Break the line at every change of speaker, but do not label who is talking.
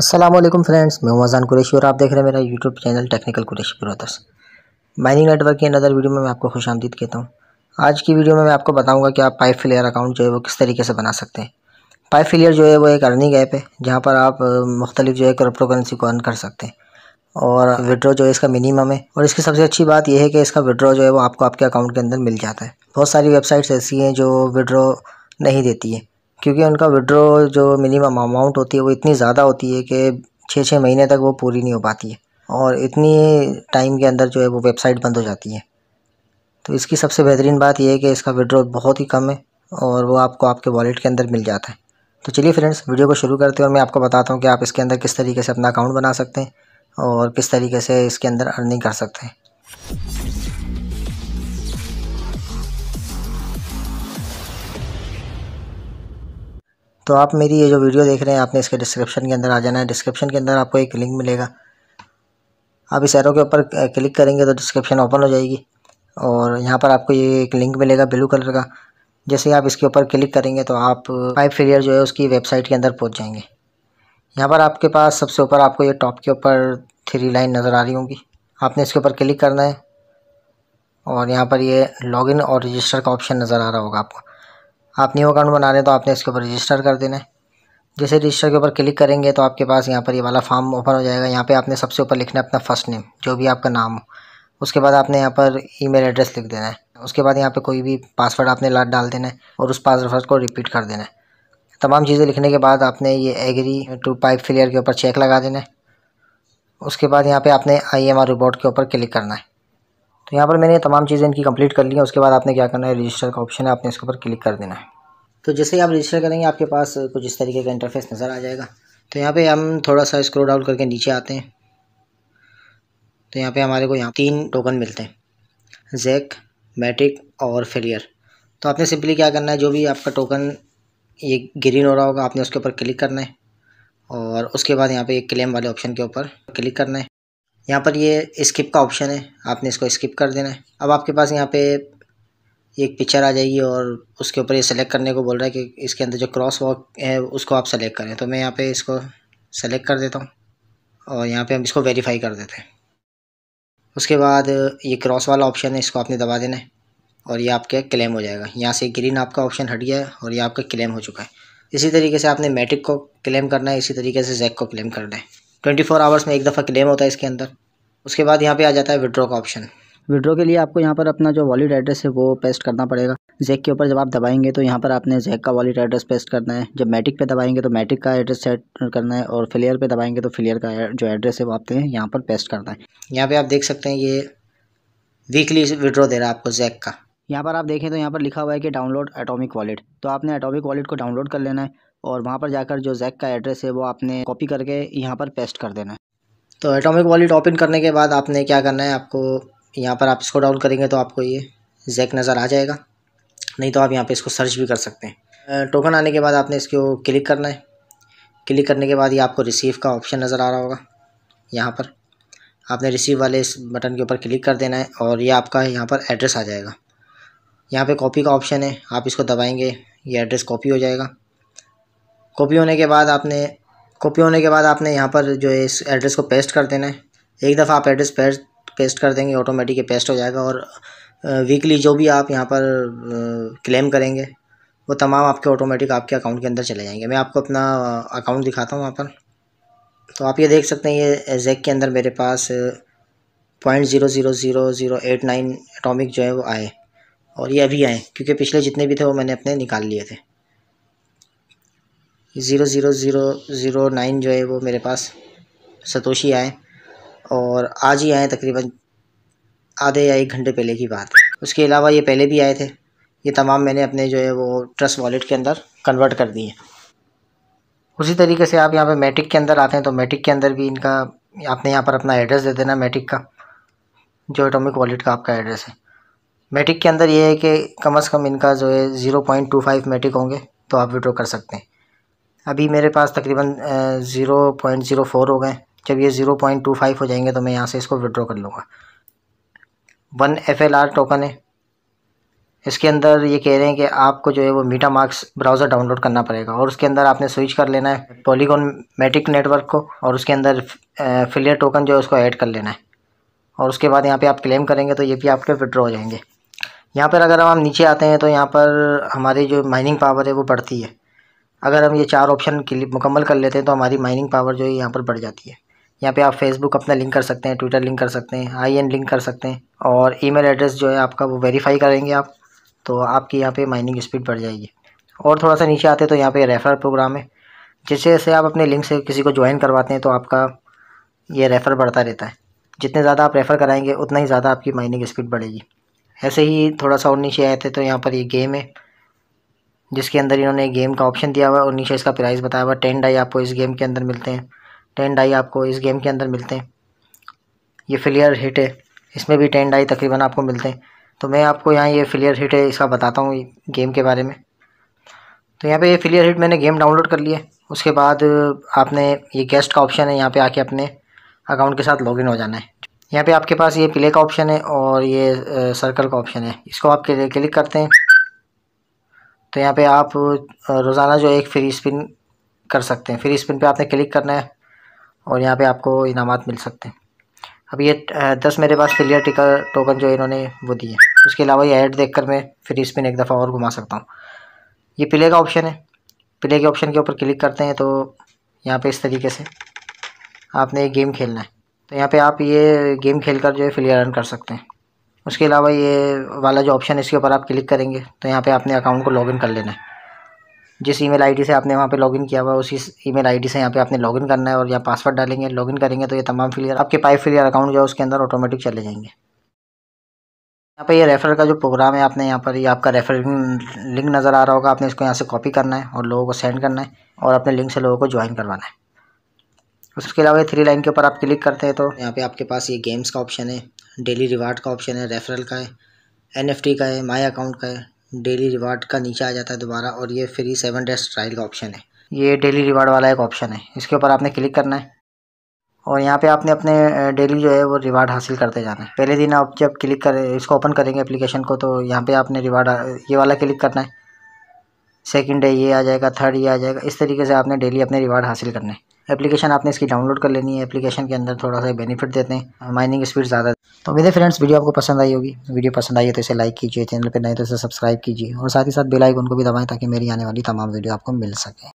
Aslam friends मैं मजान कुरेशी और आप देख रहे हैं मेरा YouTube channel Technical Qureshi Brothers mining network की अंदर वीडियो में मैं आपको खुश आमदीद कहता हूँ आज की वीडियो में मैं आपको बताऊँगा कि आप पाइप फिलियर अकाउंट जो है वो किस तरीके से बना सकते हैं पाइप फिलियर जो है वो एक अर्निंग ऐप है जहाँ पर आप मुख्तलिफ जो है क्रिप्टो करेंसी को अर्न कर सकते हैं और विड्रॉ जो है इसका मिनिमम है और इसकी सबसे अच्छी बात यह है कि इसका विड्रॉ जो है वो आपको आपके अकाउंट के अंदर मिल जाता है बहुत सारी वेबसाइट्स ऐसी हैं जो विड्रॉ नहीं देती है क्योंकि उनका विड्रो जो मिनिमम अमाउंट होती है वो इतनी ज़्यादा होती है कि छः छः महीने तक वो पूरी नहीं हो पाती है और इतनी टाइम के अंदर जो है वो वेबसाइट बंद हो जाती है तो इसकी सबसे बेहतरीन बात यह है कि इसका विड्रो बहुत ही कम है और वो आपको आपके वॉलेट के अंदर मिल जाता है तो चलिए फ्रेंड्स वीडियो को शुरू करते हैं और मैं आपको बताता हूँ कि आप इसके अंदर किस तरीके से अपना अकाउंट बना सकते हैं और किस तरीके से इसके अंदर अर्निंग कर सकते हैं तो आप मेरी ये जो वीडियो देख रहे हैं आपने इसके डिस्क्रिप्शन के अंदर आ जाना है डिस्क्रिप्शन के अंदर आपको एक लिंक मिलेगा आप इस एरो के ऊपर क्लिक करेंगे तो डिस्क्रिप्शन ओपन हो जाएगी और यहाँ पर आपको ये एक लिंक मिलेगा ब्लू कलर का जैसे आप इसके ऊपर क्लिक करेंगे तो आप पाइप फेलियर जो है उसकी वेबसाइट के अंदर पहुँच जाएंगे यहाँ पर आपके पास सबसे ऊपर आपको ये टॉप के ऊपर थ्री लाइन नज़र आ रही होंगी आपने इसके ऊपर क्लिक करना है और यहाँ पर ये लॉगिन और रजिस्टर का ऑप्शन नज़र आ रहा होगा आपको आप न्यू अकाउंट बना रहे हैं तो आपने इसके ऊपर रजिस्टर कर देना है जैसे रजिस्टर के ऊपर क्लिक करेंगे तो आपके पास यहाँ पर ये वाला फॉर्म ओपन हो जाएगा यहाँ पे आपने सबसे ऊपर लिखना है अपना फर्स्ट नेम जो भी आपका नाम हो उसके बाद आपने यहाँ पर ईमेल एड्रेस लिख देना है उसके बाद यहाँ पे कोई भी पासवर्ड आपने लाट डाल देना है और उस पासवर्ड को रिपीट कर देना है तमाम चीज़ें लिखने के बाद आपने ये एग्री टू पाइप फिलियर के ऊपर चेक लगा देना है उसके बाद यहाँ पे आपने आई एम आर रिपोर्ट के ऊपर क्लिक करना है तो यहाँ पर मैंने तमाम चीज़ें इनकी कंप्लीट कर ली हैं उसके बाद आपने क्या करना है रजिस्टर का ऑप्शन है आपने इसके ऊपर क्लिक कर देना है तो जैसे ही आप रजिस्टर करेंगे आपके पास कुछ इस तरीके का इंटरफेस नज़र आ जाएगा तो यहाँ पे हम थोड़ा सा स्क्रोल डाउन करके नीचे आते हैं तो यहाँ पे हमारे को यहाँ तीन टोकन मिलते हैं जैक मैट्रिक और फेलियर तो आपने सिंपली क्या करना है जो भी आपका टोकन ये ग्रीन हो रहा होगा आपने उसके ऊपर क्लिक करना है और उसके बाद यहाँ पे एक क्लेम वाले ऑप्शन के ऊपर क्लिक करना है यहाँ पर ये स्किप का ऑप्शन है आपने इसको स्किप कर देना है अब आपके पास यहाँ पे एक पिक्चर आ जाएगी और उसके ऊपर ये सेलेक्ट करने को बोल रहा है कि इसके अंदर जो क्रॉस वॉक है उसको आप सेलेक्ट करें तो मैं यहाँ पे इसको सेलेक्ट कर देता हूँ और यहाँ पे हम इसको वेरीफाई कर देते हैं उसके बाद ये क्रॉस वाला ऑप्शन है इसको आपने दबा देना है और ये आपके क्लेम हो जाएगा यहाँ से ग्रीन आपका ऑप्शन हट गया है और ये आपका क्लेम हो चुका है इसी तरीके से आपने मैट्रिक को क्लेम करना है इसी तरीके से जैक को क्लेम करना है ट्वेंटी फोर आवर्स में एक दफ़ा क्लेम होता है इसके अंदर उसके बाद यहाँ पे आ जाता है विड्रो का ऑप्शन विड्रो के लिए आपको यहाँ पर अपना जो वॉलेट एड्रेस है वो पेस्ट करना पड़ेगा जैक के ऊपर जब आप दबाएंगे तो यहाँ पर आपने जैक का वॉलेट एड्रेस पेस्ट करना है जब मैटिक पे दबाएंगे तो मैटिक का एड्रेस सेट करना है और फिलियर पे दबाएंगे तो फिलियर का जो एड्रेस है वो आपने यहाँ पर पेस्ट करना है यहाँ पर आप देख सकते हैं ये वीकली विड्रो दे रहा है आपको जैक का यहाँ पर आप देखें तो यहाँ पर लिखा हुआ है कि डाउनलोड एटोमिक वॉलेट तो आपने एटोमिक वॉलेट को डाउनलोड कर लेना है और वहाँ पर जाकर जो जैक का एड्रेस है वो आपने कॉपी करके यहाँ पर पेस्ट कर देना है तो एटॉमिक वॉलेट ओपन करने के बाद आपने क्या करना है आपको यहाँ पर आप इसको डाउन करेंगे तो आपको ये जैक नज़र आ जाएगा नहीं तो आप यहाँ पे इसको सर्च भी कर सकते हैं टोकन आने के बाद आपने इसको क्लिक करना है क्लिक करने के बाद ये आपको रिसीव का ऑप्शन नज़र आ रहा होगा यहाँ पर आपने रिसीव वाले इस बटन के ऊपर क्लिक कर देना है और ये आपका यहाँ पर एड्रेस आ जाएगा यहाँ पे कॉपी का ऑप्शन है आप इसको दबाएंगे ये एड्रेस कॉपी हो जाएगा कॉपी होने के बाद आपने कॉपी होने के बाद आपने यहाँ पर जो है इस एड्रेस को पेस्ट कर देना है एक दफ़ा आप एड्रेस पेस्ट पेस्ट कर देंगे ऑटोमेटिक पेस्ट हो जाएगा और वीकली जो भी आप यहाँ पर क्लेम करेंगे वो तमाम आपके ऑटोमेटिक आपके अकाउंट के अंदर चले जाएंगे मैं आपको अपना अकाउंट दिखाता हूँ वहाँ पर तो आप ये देख सकते हैं ये जैक के अंदर मेरे पास point zero zero zero zero eight nine atomic जो है वो आए और ये अभी आए क्योंकि पिछले जितने भी थे वो मैंने अपने निकाल लिए थे zero zero zero zero nine जो है वो मेरे पास सतोशी आए और आज ही आए तकरीबन आधे या एक घंटे पहले की बात उसके अलावा ये पहले भी आए थे ये तमाम मैंने अपने जो है वो ट्रस्ट वॉलेट के अंदर कन्वर्ट कर दिए उसी तरीके से आप यहाँ पे मैट्रिक के अंदर आते हैं तो मैट्रिक के अंदर भी इनका आपने यहाँ पर अपना एड्रेस दे देना मैट्रिक का जो एटॉमिक वॉलेट का आपका एड्रेस है मैट्रिक के अंदर ये है कि कम अज़ कम इनका जो है zero point two five Matic होंगे तो आप विड्रॉ कर सकते हैं अभी मेरे पास तकरीबन ज़ीरो पॉइंट ज़ीरो फोर हो गए जब ये ज़ीरो पॉइंट टू फाइव हो जाएंगे तो मैं यहाँ से इसको विड्रॉ कर लूँगा one F L R token है इसके अंदर ये कह रहे हैं कि आपको जो है वो मीटा मार्क्स ब्राउज़र डाउनलोड करना पड़ेगा और उसके अंदर आपने स्विच कर लेना है पॉलीगॉन मेटिक नेटवर्क को और उसके अंदर फिलियर टोकन जो है उसको ऐड कर लेना है और उसके बाद यहाँ पे आप क्लेम करेंगे तो ये भी आपके विड्रॉ हो जाएंगे यहाँ पर अगर हम नीचे आते हैं तो यहाँ पर हमारी जो माइनिंग पावर है वो बढ़ती है अगर हम ये चार ऑप्शन मुकम्मल कर लेते हैं तो हमारी माइनिंग पावर जो है यहाँ पर बढ़ जाती है यहाँ पे आप फेसबुक अपना लिंक कर सकते हैं ट्विटर लिंक कर सकते हैं आई एन लिंक कर सकते हैं और ईमेल एड्रेस जो है आपका वो वेरीफाई करेंगे आप तो आपकी यहाँ पे माइनिंग स्पीड बढ़ जाएगी और थोड़ा सा नीचे आते हैं तो यहाँ पे रेफरल प्रोग्राम है जिससे से आप अपने लिंक से किसी को ज्वाइन करवाते हैं तो आपका ये रेफ़र बढ़ता रहता है जितने ज़्यादा आप रेफ़र कराएंगे उतना ही ज़्यादा आपकी माइनिंग स्पीड बढ़ेगी ऐसे ही थोड़ा सा और नीचे आए थे तो यहाँ पर ये गेम है जिसके अंदर इन्होंने गेम का ऑप्शन दिया हुआ है और नीचे इसका प्राइस बताया हुआ टेन डाई आपको इस गेम के अंदर मिलते हैं टेन डाई आपको इस गेम के अंदर मिलते हैं ये फिलियर हिट है इसमें भी टेन डाई तकरीबन आपको मिलते हैं तो मैं आपको यहाँ ये फिलियर हिट है इसका बताता हूँ गेम के बारे में तो यहाँ पे ये फिलियर हिट मैंने गेम डाउनलोड कर लिया उसके बाद आपने ये गेस्ट का ऑप्शन है यहाँ पे आके अपने अकाउंट के साथ लॉगिन हो जाना है यहाँ पे आपके पास ये प्ले का ऑप्शन है और ये सर्कल का ऑप्शन है इसको आप क्लिक करते हैं तो यहाँ पे आप रोज़ाना जो एक फ्री स्पिन कर सकते हैं फ्री स्पिन पे आपने क्लिक करना है और यहाँ पे आपको इनाम मिल सकते हैं अब ये दस मेरे पास फिलियर टिकर टोकन जो इन्होंने वो दिए उसके अलावा ये ऐड देखकर मैं फ्री स्पिन एक दफ़ा और घुमा सकता हूँ ये पिले का ऑप्शन है पिले के ऑप्शन के ऊपर क्लिक करते हैं तो यहाँ पर इस तरीके से आपने गेम खेलना है तो यहाँ पे आप ये गेम खेलकर जो है फिलियर रन कर सकते हैं उसके अलावा ये वाला जो ऑप्शन है इसके ऊपर आप क्लिक करेंगे तो यहाँ पे आपने अकाउंट को लॉगिन कर लेना है जिस ईमेल आईडी से आपने वहाँ पे लॉगिन किया हुआ उसी ईमेल आईडी से यहाँ पे आपने लॉगिन करना है और यहाँ पासवर्ड डालेंगे लॉगिन करेंगे तो ये तमाम फिलियर आपके पाइप फिलियर अकाउंट जो है उसके अंदर ऑटोमेटिक चले जाएंगे यहाँ पर ये रेफर का जो प्रोग्राम है आपने यहाँ पर ये आपका रेफर लिंक नज़र आ रहा होगा आपने इसको यहाँ से कॉपी करना है और लोगों को सेंड करना है और अपने लिंक से लोगों को ज्वाइन करवाना है उसके अलावा थ्री लाइन के ऊपर आप क्लिक करते हैं तो यहाँ पे आपके पास ये गेम्स का ऑप्शन है डेली रिवार्ड का ऑप्शन है रेफरल का है एनएफटी का है माई अकाउंट का है डेली रिवार्ड का नीचे आ जाता है दोबारा और ये फ्री सेवन डेज ट्रायल का ऑप्शन है ये डेली रिवार्ड वाला एक ऑप्शन है इसके ऊपर आपने क्लिक करना है और यहाँ पे आपने अपने डेली जो है वो रिवार्ड हासिल करते जाना है पहले दिन आप जब क्लिक करें इसको ओपन करेंगे एप्लीकेशन को तो यहाँ पे आपने रिवार्ड ये वाला क्लिक करना है सेकंड है ये आ जाएगा थर्ड ये आ जाएगा इस तरीके से आपने डेली अपने रिवार्ड हासिल करने एप्लीकेशन आपने इसकी डाउनलोड कर लेनी है एप्लीकेशन के अंदर थोड़ा सा बेनिफिट देते हैं माइनिंग स्पीड ज़्यादा तो मेरे फ्रेंड्स वीडियो आपको पसंद आई होगी वीडियो पसंद आई है तो इसे लाइक कीजिए चैनल पर नहीं तो इसे सब्सक्राइब कीजिए और साथ ही साथ बेल आइकन को भी दबाएं ताकि मेरी आने वाली तमाम वीडियो आपको मिल सके